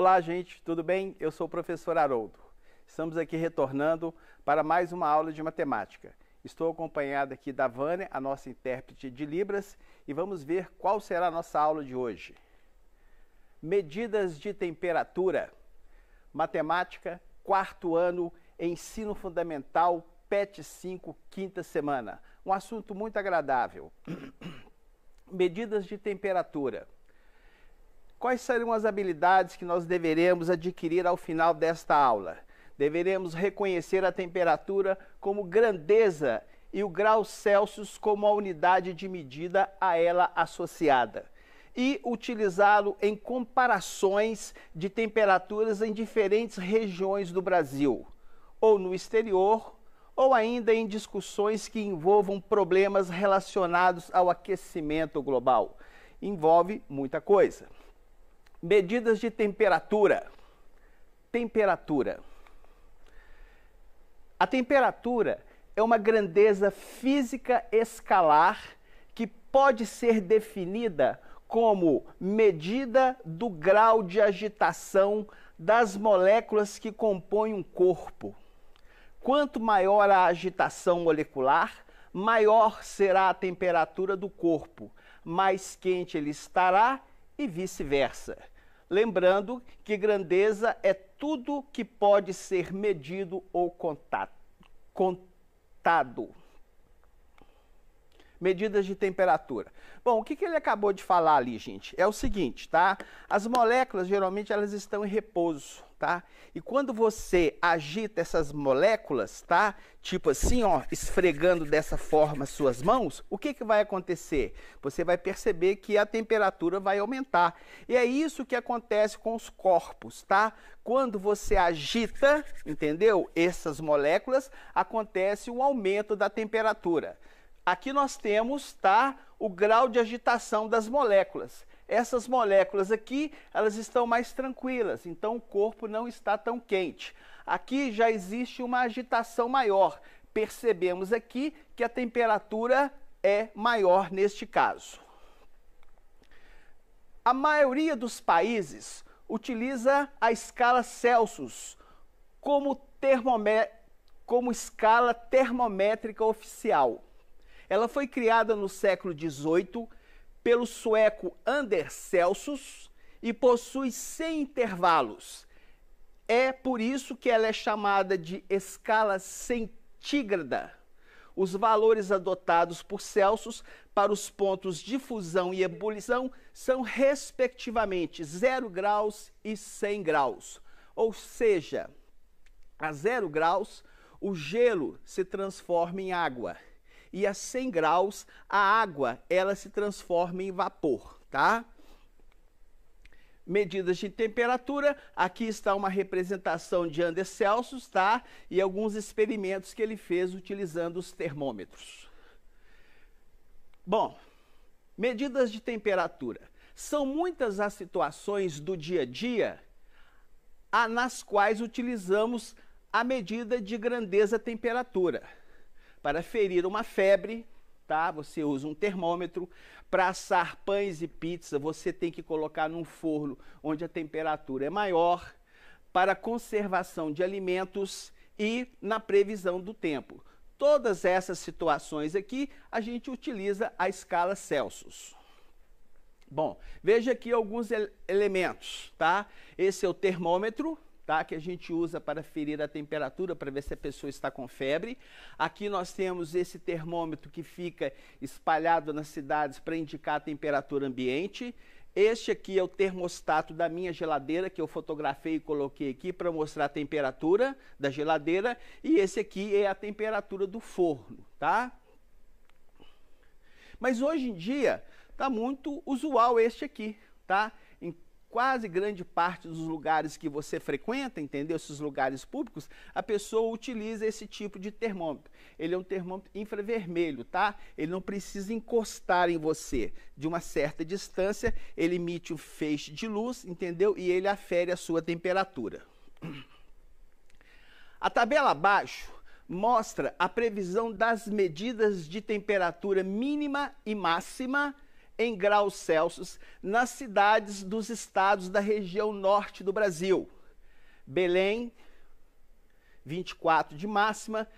Olá, gente, tudo bem? Eu sou o professor Haroldo. Estamos aqui retornando para mais uma aula de matemática. Estou acompanhado aqui da Vânia, a nossa intérprete de Libras, e vamos ver qual será a nossa aula de hoje. Medidas de temperatura. Matemática, quarto ano, ensino fundamental, PET 5, quinta semana. Um assunto muito agradável. Medidas de temperatura. Quais serão as habilidades que nós deveremos adquirir ao final desta aula? Deveremos reconhecer a temperatura como grandeza e o grau Celsius como a unidade de medida a ela associada e utilizá-lo em comparações de temperaturas em diferentes regiões do Brasil, ou no exterior, ou ainda em discussões que envolvam problemas relacionados ao aquecimento global. Envolve muita coisa. Medidas de temperatura. Temperatura. A temperatura é uma grandeza física escalar que pode ser definida como medida do grau de agitação das moléculas que compõem um corpo. Quanto maior a agitação molecular, maior será a temperatura do corpo. Mais quente ele estará e vice-versa. Lembrando que grandeza é tudo que pode ser medido ou contado medidas de temperatura. Bom, o que, que ele acabou de falar ali, gente? É o seguinte, tá? As moléculas, geralmente, elas estão em repouso, tá? E quando você agita essas moléculas, tá? Tipo assim, ó, esfregando dessa forma suas mãos, o que, que vai acontecer? Você vai perceber que a temperatura vai aumentar. E é isso que acontece com os corpos, tá? Quando você agita, entendeu? Essas moléculas, acontece um aumento da temperatura. Aqui nós temos, tá, o grau de agitação das moléculas. Essas moléculas aqui, elas estão mais tranquilas, então o corpo não está tão quente. Aqui já existe uma agitação maior. Percebemos aqui que a temperatura é maior neste caso. A maioria dos países utiliza a escala Celsius como, como escala termométrica oficial. Ela foi criada no século XVIII pelo sueco Anders Celsus e possui 100 intervalos. É por isso que ela é chamada de escala centígrada. Os valores adotados por Celsius para os pontos de fusão e ebulição são respectivamente 0 graus e 100 graus. Ou seja, a 0 graus, o gelo se transforma em água e a 100 graus, a água ela se transforma em vapor, tá? Medidas de temperatura, aqui está uma representação de Anders Celsius, tá? E alguns experimentos que ele fez utilizando os termômetros. Bom, medidas de temperatura. São muitas as situações do dia a dia nas quais utilizamos a medida de grandeza temperatura. Para ferir uma febre, tá? Você usa um termômetro. Para assar pães e pizza, você tem que colocar num forno onde a temperatura é maior. Para conservação de alimentos e na previsão do tempo. Todas essas situações aqui, a gente utiliza a escala Celsius. Bom, veja aqui alguns ele elementos, tá? Esse é o termômetro, tá? que a gente usa para ferir a temperatura, para ver se a pessoa está com febre. Aqui nós temos esse termômetro que fica espalhado nas cidades para indicar a temperatura ambiente. Este aqui é o termostato da minha geladeira, que eu fotografei e coloquei aqui para mostrar a temperatura da geladeira. E esse aqui é a temperatura do forno, tá? Mas hoje em dia, tá muito usual este aqui, tá? quase grande parte dos lugares que você frequenta, entendeu? Esses lugares públicos, a pessoa utiliza esse tipo de termômetro. Ele é um termômetro infravermelho, tá? Ele não precisa encostar em você. De uma certa distância, ele emite um feixe de luz, entendeu? E ele afere a sua temperatura. A tabela abaixo mostra a previsão das medidas de temperatura mínima e máxima em graus Celsius nas cidades dos estados da região norte do Brasil. Belém, 24 de máxima,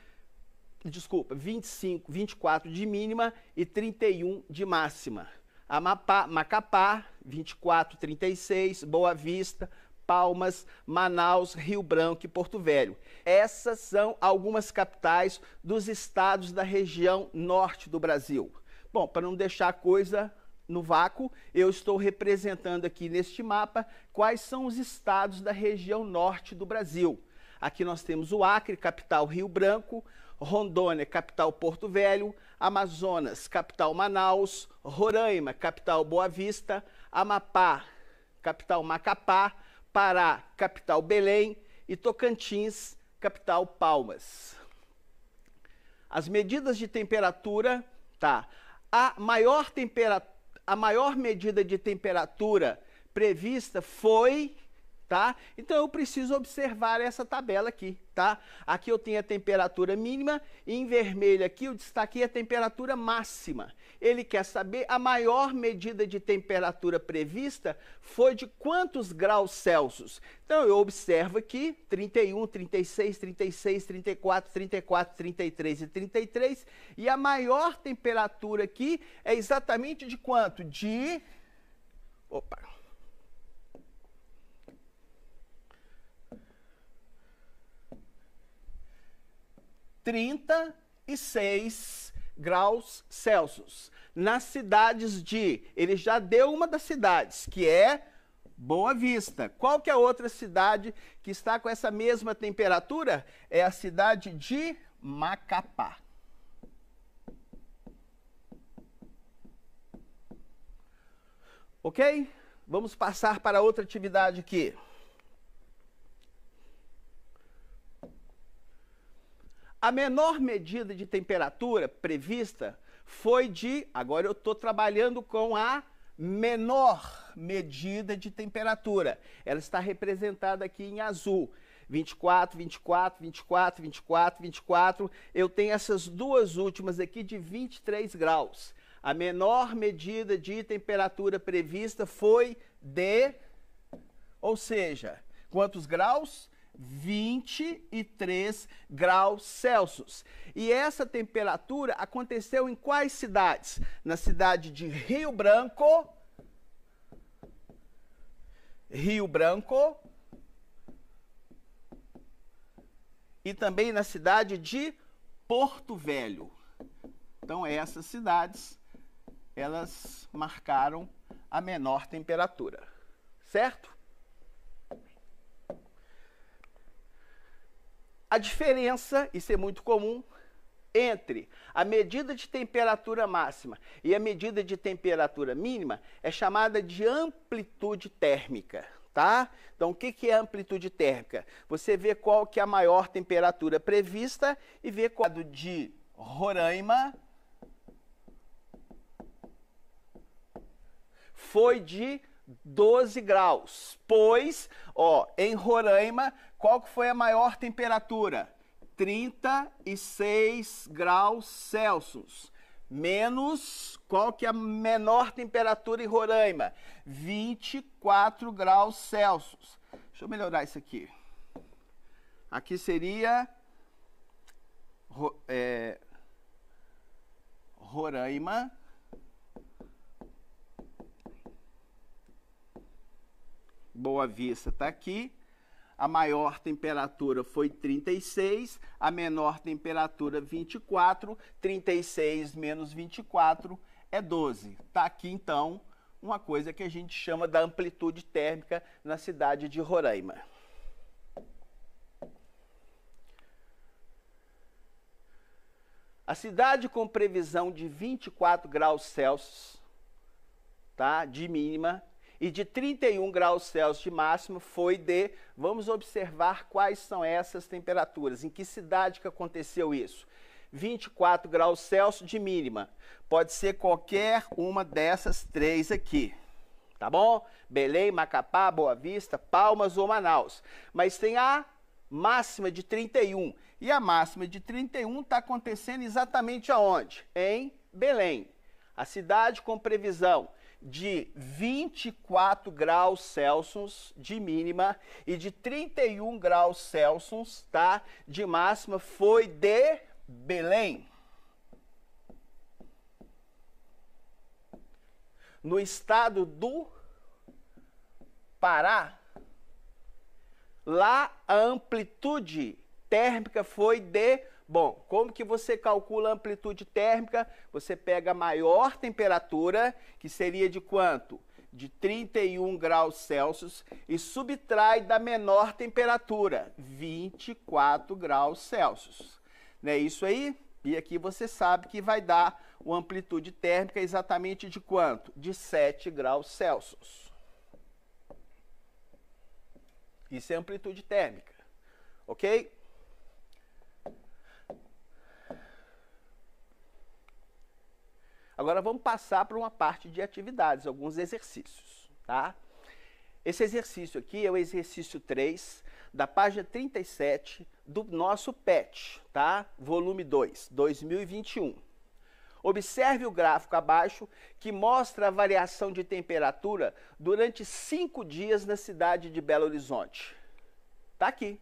desculpa, 25, 24 de mínima e 31 de máxima. Amapá, Macapá, 24, 36, Boa Vista, Palmas, Manaus, Rio Branco e Porto Velho. Essas são algumas capitais dos estados da região norte do Brasil. Bom, para não deixar a coisa no vácuo, eu estou representando aqui neste mapa quais são os estados da região norte do Brasil. Aqui nós temos o Acre, capital Rio Branco, Rondônia, capital Porto Velho, Amazonas, capital Manaus, Roraima, capital Boa Vista, Amapá, capital Macapá, Pará, capital Belém e Tocantins, capital Palmas. As medidas de temperatura, tá? A maior temperatura a maior medida de temperatura prevista foi, tá? Então eu preciso observar essa tabela aqui, tá? Aqui eu tenho a temperatura mínima, em vermelho aqui eu destaquei a temperatura máxima ele quer saber a maior medida de temperatura prevista foi de quantos graus Celsius. Então eu observo aqui 31, 36, 36, 34, 34, 33 e 33 e a maior temperatura aqui é exatamente de quanto? De Opa. Trinta e seis graus Celsius nas cidades de. Ele já deu uma das cidades, que é Boa Vista. Qual que é a outra cidade que está com essa mesma temperatura? É a cidade de Macapá. Ok? Vamos passar para outra atividade aqui. A menor medida de temperatura prevista foi de, agora eu estou trabalhando com a menor medida de temperatura. Ela está representada aqui em azul. 24, 24, 24, 24, 24. Eu tenho essas duas últimas aqui de 23 graus. A menor medida de temperatura prevista foi de, ou seja, quantos graus? 23 graus Celsius. E essa temperatura aconteceu em quais cidades? Na cidade de Rio Branco, Rio Branco e também na cidade de Porto Velho. Então essas cidades elas marcaram a menor temperatura, certo? A diferença, isso é muito comum, entre a medida de temperatura máxima e a medida de temperatura mínima é chamada de amplitude térmica, tá? Então, o que é amplitude térmica? Você vê qual que é a maior temperatura prevista e vê qual é do de Roraima foi de 12 graus, pois, ó, em Roraima qual que foi a maior temperatura? 36 graus Celsius. Menos qual que é a menor temperatura em Roraima? 24 graus Celsius. Deixa eu melhorar isso aqui. Aqui seria é, Roraima. Boa Vista está aqui. A maior temperatura foi 36, a menor temperatura 24, 36 menos 24 é 12. Está aqui então uma coisa que a gente chama da amplitude térmica na cidade de Roraima. A cidade com previsão de 24 graus Celsius, tá? De mínima e de 31 graus Celsius de máximo foi de. Vamos observar quais são essas temperaturas, em que cidade que aconteceu isso. 24 graus Celsius de mínima. Pode ser qualquer uma dessas três aqui. Tá bom? Belém, Macapá, Boa Vista, Palmas ou Manaus. Mas tem a máxima de 31. E a máxima de 31 está acontecendo exatamente aonde? Em Belém. A cidade com previsão de 24 graus Celsius de mínima e de 31 graus Celsius, tá? De máxima foi de Belém. No estado do Pará, lá a amplitude térmica foi de Bom, como que você calcula a amplitude térmica? Você pega a maior temperatura, que seria de quanto? De 31 graus Celsius, e subtrai da menor temperatura, 24 graus Celsius. Não é isso aí? E aqui você sabe que vai dar uma amplitude térmica exatamente de quanto? De 7 graus Celsius. Isso é amplitude térmica, ok? Agora vamos passar para uma parte de atividades, alguns exercícios, tá? Esse exercício aqui é o exercício 3 da página 37 do nosso PET, tá? Volume 2, 2021. Observe o gráfico abaixo que mostra a variação de temperatura durante cinco dias na cidade de Belo Horizonte. Tá aqui,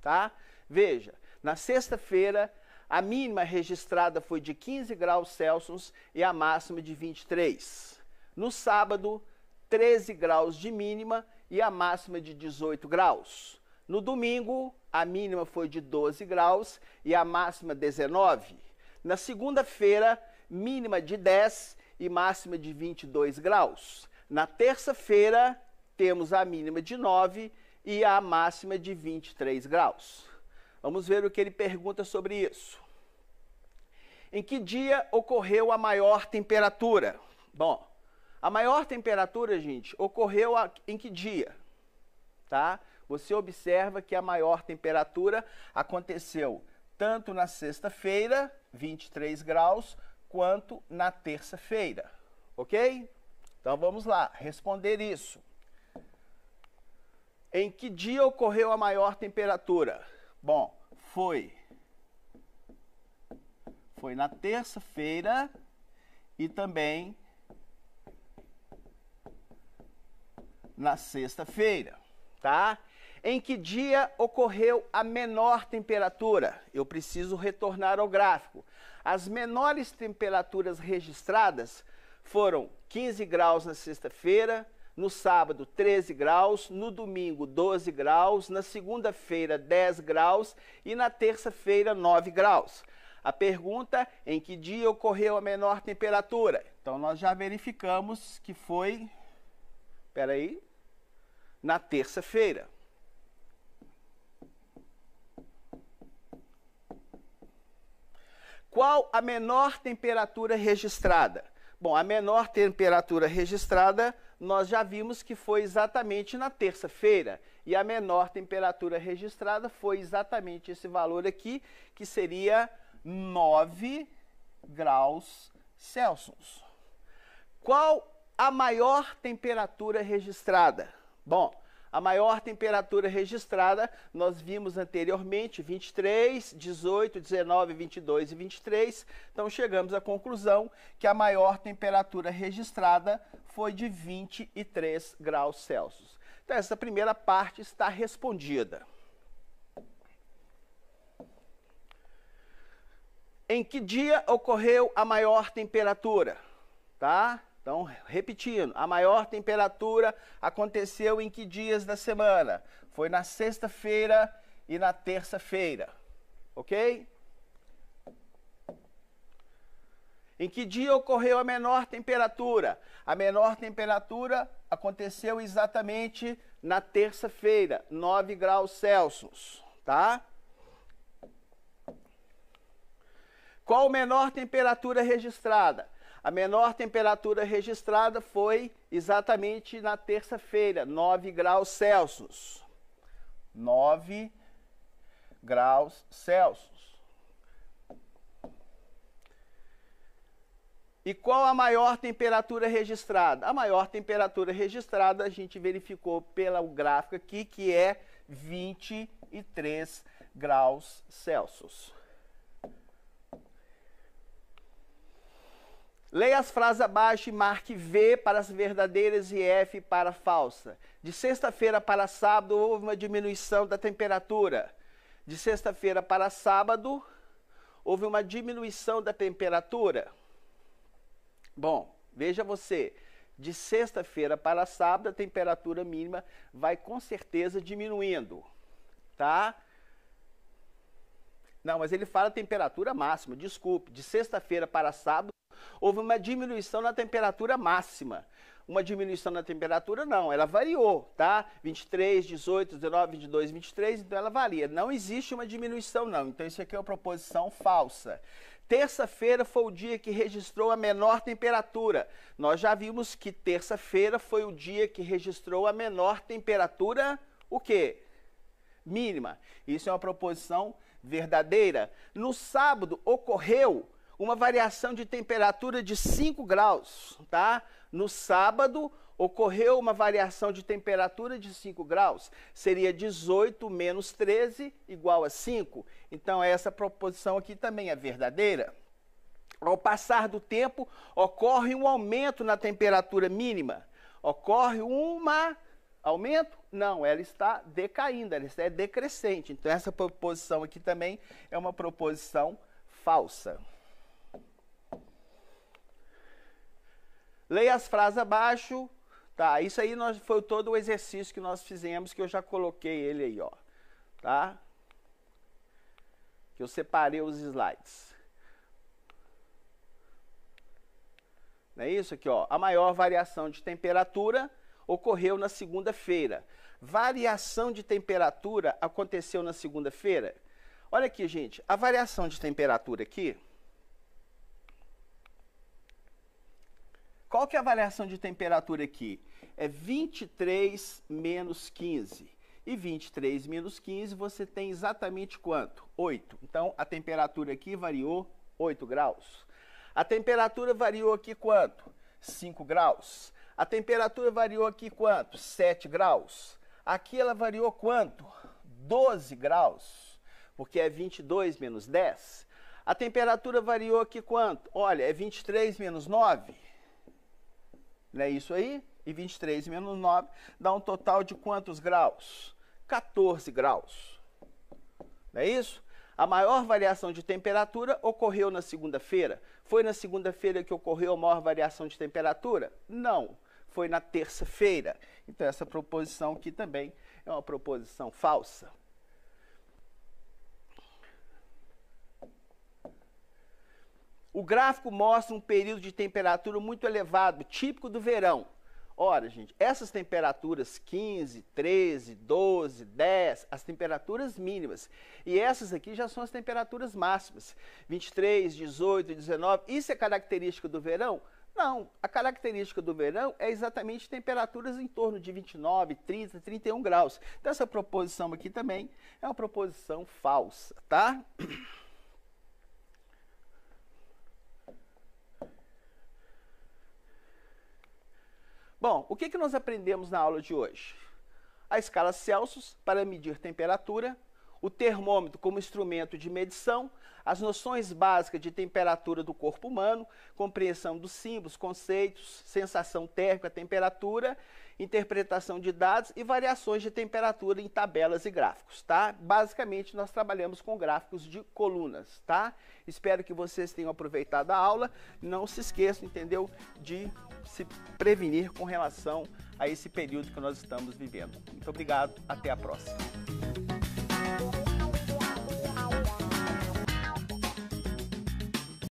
tá? Veja, na sexta-feira a mínima registrada foi de 15 graus Celsius e a máxima de 23. No sábado, 13 graus de mínima e a máxima de 18 graus. No domingo, a mínima foi de 12 graus e a máxima 19. Na segunda-feira, mínima de 10 e máxima de 22 graus. Na terça-feira, temos a mínima de 9 e a máxima de 23 graus. Vamos ver o que ele pergunta sobre isso. Em que dia ocorreu a maior temperatura? Bom, a maior temperatura, gente, ocorreu em que dia? Tá? Você observa que a maior temperatura aconteceu tanto na sexta-feira, 23 graus, quanto na terça-feira. Ok? Então vamos lá, responder isso. Em que dia ocorreu a maior temperatura? Bom, foi. Foi na terça-feira e também na sexta-feira, tá? Em que dia ocorreu a menor temperatura? Eu preciso retornar ao gráfico. As menores temperaturas registradas foram 15 graus na sexta-feira, no sábado, 13 graus. No domingo, 12 graus. Na segunda-feira, 10 graus. E na terça-feira, 9 graus. A pergunta em que dia ocorreu a menor temperatura? Então, nós já verificamos que foi. Peraí. Na terça-feira. Qual a menor temperatura registrada? Bom, a menor temperatura registrada nós já vimos que foi exatamente na terça-feira. E a menor temperatura registrada foi exatamente esse valor aqui, que seria 9 graus Celsius. Qual a maior temperatura registrada? Bom, a maior temperatura registrada, nós vimos anteriormente, 23, 18, 19, 22 e 23. Então chegamos à conclusão que a maior temperatura registrada foi de 23 graus Celsius. Então essa primeira parte está respondida. Em que dia ocorreu a maior temperatura? Tá? Então, repetindo, a maior temperatura aconteceu em que dias da semana? Foi na sexta-feira e na terça-feira, ok? Em que dia ocorreu a menor temperatura? A menor temperatura aconteceu exatamente na terça-feira, 9 graus Celsius, tá? Qual a menor temperatura registrada? A menor temperatura registrada foi exatamente na terça-feira, 9 graus Celsius. 9 graus Celsius. E qual a maior temperatura registrada? A maior temperatura registrada a gente verificou pelo gráfico aqui, que é 23 graus Celsius. Leia as frases abaixo e marque V para as verdadeiras e F para a falsa. De sexta-feira para sábado houve uma diminuição da temperatura. De sexta-feira para sábado houve uma diminuição da temperatura. Bom, veja você, de sexta-feira para sábado a temperatura mínima vai com certeza diminuindo, tá? Não, mas ele fala temperatura máxima, desculpe, de sexta-feira para sábado houve uma diminuição na temperatura máxima. Uma diminuição na temperatura não, ela variou, tá? 23, 18, 19, 22, 23, então ela varia. Não existe uma diminuição não. Então isso aqui é uma proposição falsa. Terça-feira foi o dia que registrou a menor temperatura. Nós já vimos que terça-feira foi o dia que registrou a menor temperatura, o quê? Mínima. Isso é uma proposição verdadeira. No sábado ocorreu uma variação de temperatura de 5 graus, tá? No sábado ocorreu uma variação de temperatura de 5 graus, seria 18 menos 13 igual a 5. Então essa proposição aqui também é verdadeira. Ao passar do tempo, ocorre um aumento na temperatura mínima. Ocorre uma aumento? Não, ela está decaindo, ela está decrescente. Então essa proposição aqui também é uma proposição falsa. Leia as frases abaixo. Tá, isso aí nós, foi todo o exercício que nós fizemos, que eu já coloquei ele aí, ó. Tá? Que eu separei os slides. Não é isso aqui, ó. A maior variação de temperatura ocorreu na segunda-feira. Variação de temperatura aconteceu na segunda-feira? Olha aqui, gente. A variação de temperatura aqui... Qual que é a variação de temperatura aqui? É 23 menos 15. E 23 menos 15 você tem exatamente quanto? 8. Então a temperatura aqui variou 8 graus. A temperatura variou aqui quanto? 5 graus. A temperatura variou aqui quanto? 7 graus. Aqui ela variou quanto? 12 graus, porque é 22 menos 10. A temperatura variou aqui quanto? Olha, é 23 menos 9. Não é isso aí? E 23 menos 9 dá um total de quantos graus? 14 graus. Não é isso? A maior variação de temperatura ocorreu na segunda-feira. Foi na segunda-feira que ocorreu a maior variação de temperatura? Não, foi na terça-feira. Então, essa proposição aqui também é uma proposição falsa. O gráfico mostra um período de temperatura muito elevado, típico do verão. Ora, gente, essas temperaturas 15, 13, 12, 10, as temperaturas mínimas. E essas aqui já são as temperaturas máximas. 23, 18, 19. Isso é característica do verão? Não, a característica do verão é exatamente temperaturas em torno de 29, 30, 31 graus. Então essa proposição aqui também é uma proposição falsa, tá? Bom, o que, que nós aprendemos na aula de hoje? A escala Celsius para medir temperatura o termômetro como instrumento de medição, as noções básicas de temperatura do corpo humano, compreensão dos símbolos, conceitos, sensação térmica, temperatura, interpretação de dados e variações de temperatura em tabelas e gráficos, tá? Basicamente nós trabalhamos com gráficos de colunas, tá? Espero que vocês tenham aproveitado a aula. Não se esqueçam, entendeu, de se prevenir com relação a esse período que nós estamos vivendo. Muito obrigado, até a próxima.